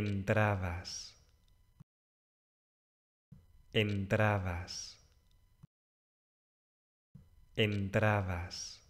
entradas, entradas, entradas.